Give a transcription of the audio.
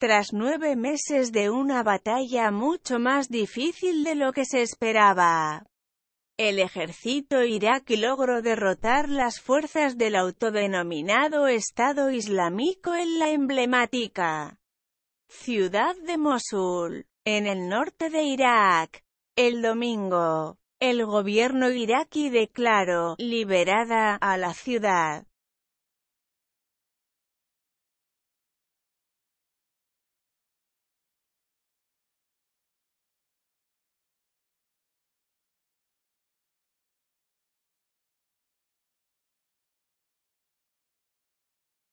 Tras nueve meses de una batalla mucho más difícil de lo que se esperaba, el ejército iraquí logró derrotar las fuerzas del autodenominado Estado Islámico en la emblemática ciudad de Mosul, en el norte de Irak. El domingo, el gobierno iraquí declaró liberada a la ciudad.